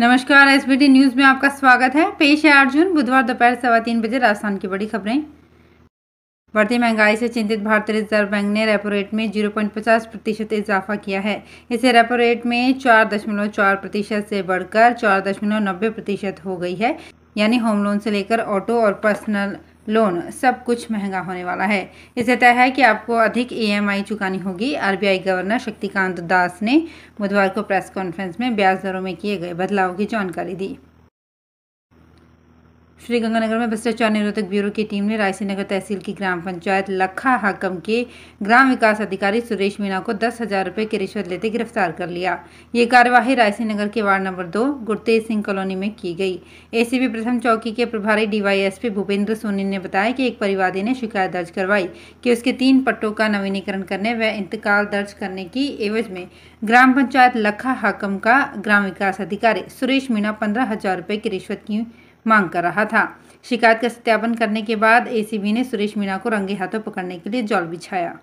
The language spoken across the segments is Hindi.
नमस्कार एस न्यूज़ में आपका स्वागत है पेश है अर्जुन बुधवार दोपहर सवा तीन बजे राजस्थान की बड़ी खबरें बढ़ती महंगाई से चिंतित भारतीय रिजर्व बैंक ने रेपो रेट में 0.50 प्रतिशत इजाफा किया है इसे रेपो रेट में चार दशमलव चार प्रतिशत से बढ़कर चार दशमलव नब्बे प्रतिशत हो गई है यानी होम लोन से लेकर ऑटो और पर्सनल लोन सब कुछ महंगा होने वाला है इसे तय है कि आपको अधिक ईएमआई e चुकानी होगी आरबीआई गवर्नर शक्तिकांत दास ने बुधवार को प्रेस कॉन्फ्रेंस में ब्याज दरों में किए गए बदलाव की जानकारी दी श्री गंगानगर में भ्रष्टाचार निरोधक ब्यूरो की टीम ने रायसी नगर तहसील की ग्राम पंचायत लखा हाकम के ग्राम विकास अधिकारी सुरेश मीणा को दस हजार रुपये की रिश्वत लेते गिरफ्तार कर लिया ये कार्यवाही रायसी नगर के वार्ड नंबर दो गुरतेज सिंह कॉलोनी में की गई एसीबी प्रथम चौकी के प्रभारी डीवाईएसपी भूपेंद्र सोनी ने बताया कि एक परिवादी ने शिकायत दर्ज करवाई कि उसके तीन पट्टों का नवीनीकरण करने व इंतकाल दर्ज करने की एवज में ग्राम पंचायत लखा हाकम का ग्राम विकास अधिकारी सुरेश मीणा पंद्रह हजार रुपये की रिश्वत की मांग कर रहा था शिकायत का सत्यापन करने के बाद एसीबी ने सुरेश मीणा को रंगे हाथों पकड़ने के लिए जौल बिछाया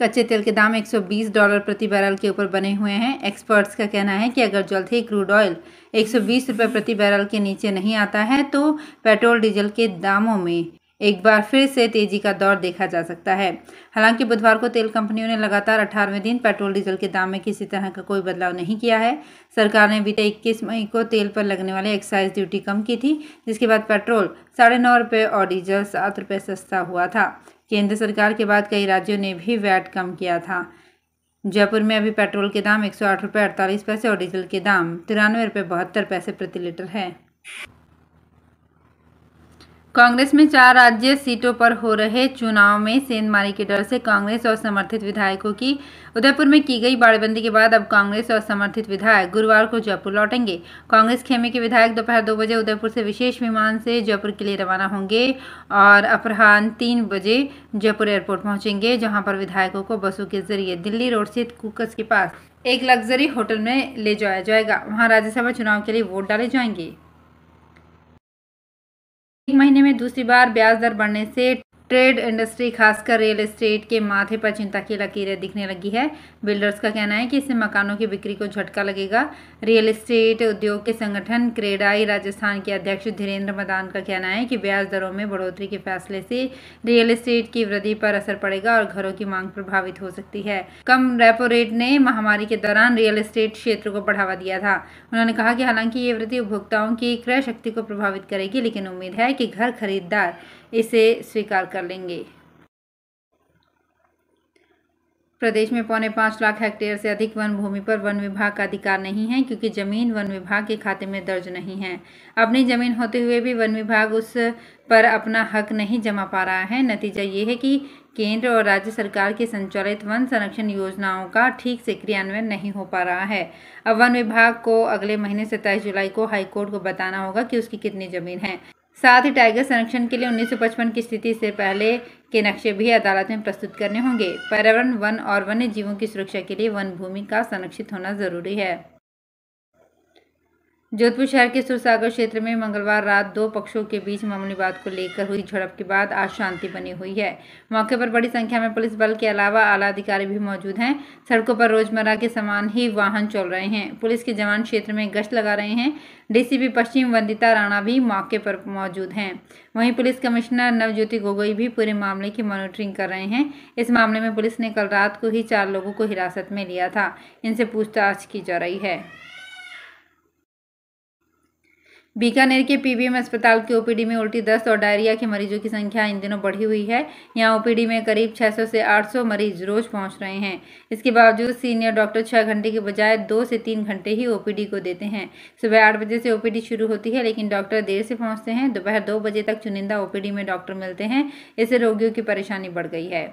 कच्चे तेल के दाम 120 डॉलर प्रति बैरल के ऊपर बने हुए हैं एक्सपर्ट्स का कहना है कि अगर जल्द ही क्रूड ऑयल 120 रुपए प्रति बैरल के नीचे नहीं आता है तो पेट्रोल डीजल के दामों में एक बार फिर से तेजी का दौर देखा जा सकता है हालांकि बुधवार को तेल कंपनियों ने लगातार अठारहवें दिन पेट्रोल डीजल के दाम में किसी तरह का कोई बदलाव नहीं किया है सरकार ने बीते इक्कीस मई को तेल पर लगने वाली एक्साइज ड्यूटी कम की थी जिसके बाद पेट्रोल साढ़े नौ रुपये और डीजल सात रुपये सस्ता हुआ था केंद्र सरकार के बाद कई राज्यों ने भी वैट कम किया था जयपुर में अभी पेट्रोल के दाम एक सौ आठ रुपये अड़तालीस पैसे और डीजल के दाम तिरानवे रुपये बहत्तर पैसे प्रति लीटर है कांग्रेस में चार राज्य सीटों पर हो रहे चुनाव में सेंधमारी के डर से कांग्रेस और समर्थित विधायकों की उदयपुर में की गई बाड़बंदी के बाद अब कांग्रेस और समर्थित विधायक गुरुवार को जयपुर लौटेंगे कांग्रेस खेमे के विधायक दोपहर दो बजे उदयपुर से विशेष विमान से जयपुर के लिए रवाना होंगे और अपराहन तीन बजे जयपुर एयरपोर्ट पहुंचेंगे जहाँ पर विधायकों को बसों के जरिए दिल्ली रोड स्थित कुकस के पास एक लग्जरी होटल में ले जाया जाएगा वहाँ राज्यसभा चुनाव के लिए वोट डाले जाएंगे एक महीने में दूसरी बार ब्याज दर बढ़ने से ट्रेड इंडस्ट्री खासकर रियल एस्टेट के माथे पर चिंता की लकीरें दिखने लगी है बिल्डर्स का कहना है कि इससे मकानों की बिक्री को झटका लगेगा रियल एस्टेट उद्योग के संगठन क्रेडाई राजस्थान के अध्यक्ष धीरेन्द्र मदान का कहना है कि ब्याज दरों में बढ़ोतरी के फैसले से रियल एस्टेट की वृद्धि पर असर पड़ेगा और घरों की मांग प्रभावित हो सकती है कम रेपो रेट ने महामारी के दौरान रियल एस्टेट क्षेत्र को बढ़ावा दिया था उन्होंने कहा कि हालांकि ये वृद्धि उपभोक्ताओं की क्रय शक्ति को प्रभावित करेगी लेकिन उम्मीद है कि घर खरीदार इसे स्वीकार कर लेंगे प्रदेश में पौने पाँच लाख हेक्टेयर से अधिक वन भूमि पर वन विभाग का अधिकार नहीं है क्योंकि जमीन वन विभाग के खाते में दर्ज नहीं है अपनी जमीन होते हुए भी वन विभाग उस पर अपना हक नहीं जमा पा रहा है नतीजा ये है कि केंद्र और राज्य सरकार के संचालित वन संरक्षण योजनाओं का ठीक से क्रियान्वयन नहीं हो पा रहा है अब वन विभाग को अगले महीने सत्ताईस जुलाई को हाईकोर्ट को बताना होगा कि उसकी कितनी जमीन है साथ ही टाइगर संरक्षण के लिए 1955 की स्थिति से पहले के नक्शे भी अदालत में प्रस्तुत करने होंगे पर्यावरण वन और वन्य जीवों की सुरक्षा के लिए वन भूमि का संरक्षित होना जरूरी है जोधपुर शहर के सुरसागर क्षेत्र में मंगलवार रात दो पक्षों के बीच मामूली बात को लेकर हुई झड़प के बाद आज शांति बनी हुई है मौके पर बड़ी संख्या में पुलिस बल के अलावा आला अधिकारी भी मौजूद हैं सड़कों पर रोजमर्रा के समान ही वाहन चल रहे हैं पुलिस के जवान क्षेत्र में गश्त लगा रहे हैं डीसीपी पश्चिम वंदिता राणा भी मौके पर मौजूद हैं वहीं पुलिस कमिश्नर नवज्योति गोगोई भी पूरे मामले की मॉनिटरिंग कर रहे हैं इस मामले में पुलिस ने कल रात को ही चार लोगों को हिरासत में लिया था इनसे पूछताछ की जा रही है बीकानेर के पीबीएम अस्पताल के ओपीडी में उल्टी दस्त और डायरिया के मरीजों की संख्या इन दिनों बढ़ी हुई है यहाँ ओपीडी में करीब 600 से 800 मरीज रोज पहुंच रहे हैं इसके बावजूद सीनियर डॉक्टर छः घंटे के बजाय दो से तीन घंटे ही ओपीडी को देते हैं सुबह आठ बजे से ओपीडी शुरू होती है लेकिन डॉक्टर देर से पहुँचते हैं दोपहर दो बजे तक चुनिंदा ओपीडी में डॉक्टर मिलते हैं इससे रोगियों की परेशानी बढ़ गई है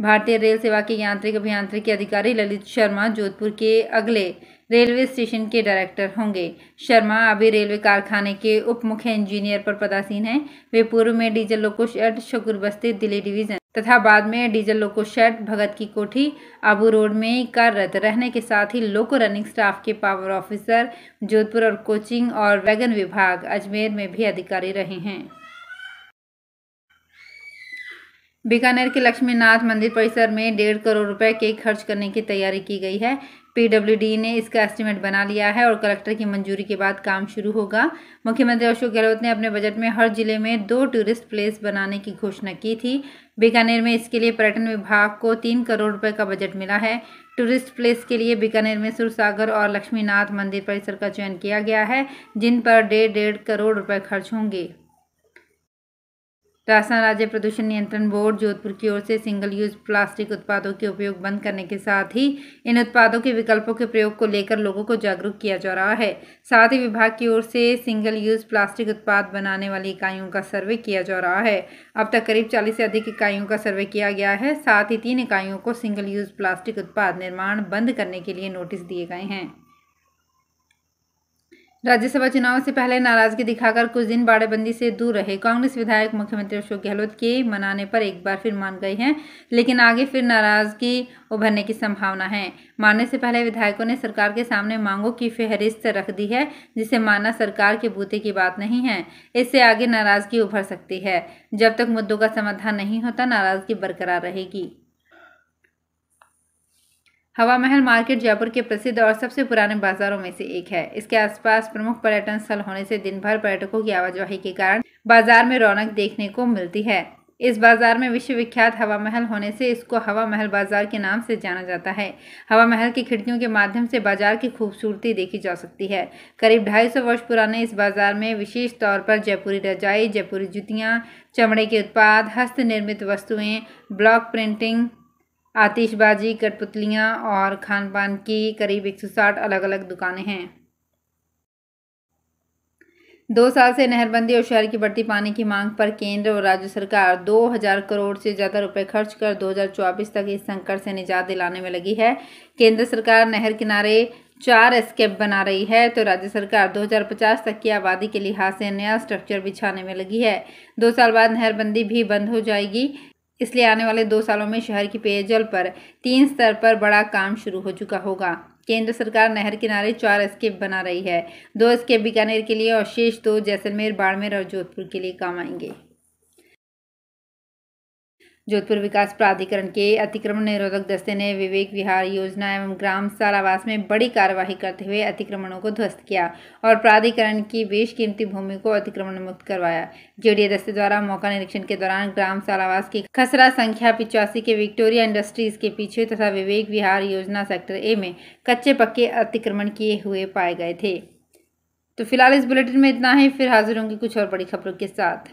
भारतीय रेल सेवा के यांत्रिक अभियांत्रिकी अधिकारी ललित शर्मा जोधपुर के अगले रेलवे स्टेशन के डायरेक्टर होंगे शर्मा अभी रेलवे कारखाने के उप मुख्य इंजीनियर पर पदासीन हैं वे पूर्व में डीजल लोको शेड शकुर बस्ती दिल्ली डिवीजन तथा बाद में डीजल लोको शेड भगत की कोठी आबू रोड में कार्यरत रहने के साथ ही लोको रनिंग स्टाफ के पावर ऑफिसर जोधपुर और कोचिंग और वैगन विभाग अजमेर में भी अधिकारी रहे हैं बीकानेर के लक्ष्मीनाथ मंदिर परिसर में डेढ़ करोड़ रुपए के खर्च करने की तैयारी की गई है पीडब्ल्यूडी ने इसका एस्टीमेट बना लिया है और कलेक्टर की मंजूरी के बाद काम शुरू होगा मुख्यमंत्री अशोक गहलोत ने अपने बजट में हर जिले में दो टूरिस्ट प्लेस बनाने की घोषणा की थी बीकानेर में इसके लिए पर्यटन विभाग को तीन करोड़ रुपए का बजट मिला है टूरिस्ट प्लेस के लिए बीकानेर में सुरसागर और लक्ष्मीनाथ मंदिर परिसर का चयन किया गया है जिन पर डेढ़ डेढ़ करोड़ रुपये खर्च होंगे राजस्थान राज्य प्रदूषण नियंत्रण बोर्ड जोधपुर की ओर से सिंगल यूज प्लास्टिक उत्पादों के उपयोग बंद करने के साथ ही इन उत्पादों के विकल्पों के प्रयोग को लेकर लोगों को जागरूक किया जा रहा है साथ ही विभाग की ओर से सिंगल यूज प्लास्टिक उत्पाद बनाने वाली इकाइयों का सर्वे किया जा रहा है अब तक करीब चालीस से अधिक इकाइयों का सर्वे किया गया है साथ ही तीन इकाइयों को सिंगल यूज प्लास्टिक उत्पाद निर्माण बंद करने के लिए नोटिस दिए गए हैं राज्यसभा चुनाव से पहले नाराजगी दिखाकर कुछ दिन बाड़ेबंदी से दूर रहे कांग्रेस विधायक मुख्यमंत्री अशोक गहलोत के मनाने पर एक बार फिर मान गए हैं लेकिन आगे फिर नाराजगी उभरने की संभावना है मानने से पहले विधायकों ने सरकार के सामने मांगों की फहरिस्त रख दी है जिसे मानना सरकार के बूते की बात नहीं है इससे आगे नाराजगी उभर सकती है जब तक मुद्दों का समाधान नहीं होता नाराजगी बरकरार रहेगी हवा महल मार्केट जयपुर के प्रसिद्ध और सबसे पुराने बाजारों में से एक है इसके आसपास प्रमुख पर्यटन स्थल होने से दिन भर पर्यटकों की आवाजाही के कारण बाजार में रौनक देखने को मिलती है इस बाजार में विश्वविख्यात हवा महल होने से इसको हवा महल बाजार के नाम से जाना जाता है हवा महल की खिड़कियों के माध्यम से बाजार की खूबसूरती देखी जा सकती है करीब 250 वर्ष पुराने इस बाजार में विशेष तौर पर जयपुरी रजाई जयपुरी जुतियाँ चमड़े के उत्पाद हस्त निर्मित वस्तुएं ब्लॉक प्रिंटिंग आतिशबाजी कठपुतलियाँ और खान पान की करीब 160 अलग अलग दुकानें हैं दो साल से नहरबंदी और शहर की बढ़ती पानी की मांग पर केंद्र और राज्य सरकार 2000 करोड़ से ज़्यादा रुपए खर्च कर 2024 तक इस संकट से निजात दिलाने में लगी है केंद्र सरकार नहर किनारे चार स्केप बना रही है तो राज्य सरकार 2050 तक की आबादी के लिहाज से नया स्ट्रक्चर बिछाने में लगी है दो साल बाद नहरबंदी भी बंद हो जाएगी इसलिए आने वाले दो सालों में शहर की पेयजल पर तीन स्तर पर बड़ा काम शुरू हो चुका होगा केंद्र सरकार नहर किनारे चार स्केप बना रही है दो स्केप बीकानेर के लिए और शेष दो जैसलमेर बाड़मेर और जोधपुर के लिए काम आएंगे जोधपुर विकास प्राधिकरण के अतिक्रमण निरोधक दस्ते ने विवेक विहार योजना एवं ग्राम सारावास में बड़ी कार्यवाही करते हुए अतिक्रमणों को ध्वस्त किया और प्राधिकरण की कीमती भूमि को अतिक्रमण मुक्त करवाया जेडीए दस्ते द्वारा मौका निरीक्षण के दौरान ग्राम सारावास की खसरा संख्या पिचासी के विक्टोरिया इंडस्ट्रीज के पीछे तथा विवेक विहार योजना सेक्टर ए में कच्चे पक्के अतिक्रमण किए हुए पाए गए थे तो फिलहाल इस बुलेटिन में इतना ही फिर हाजिर होंगे कुछ और बड़ी खबरों के साथ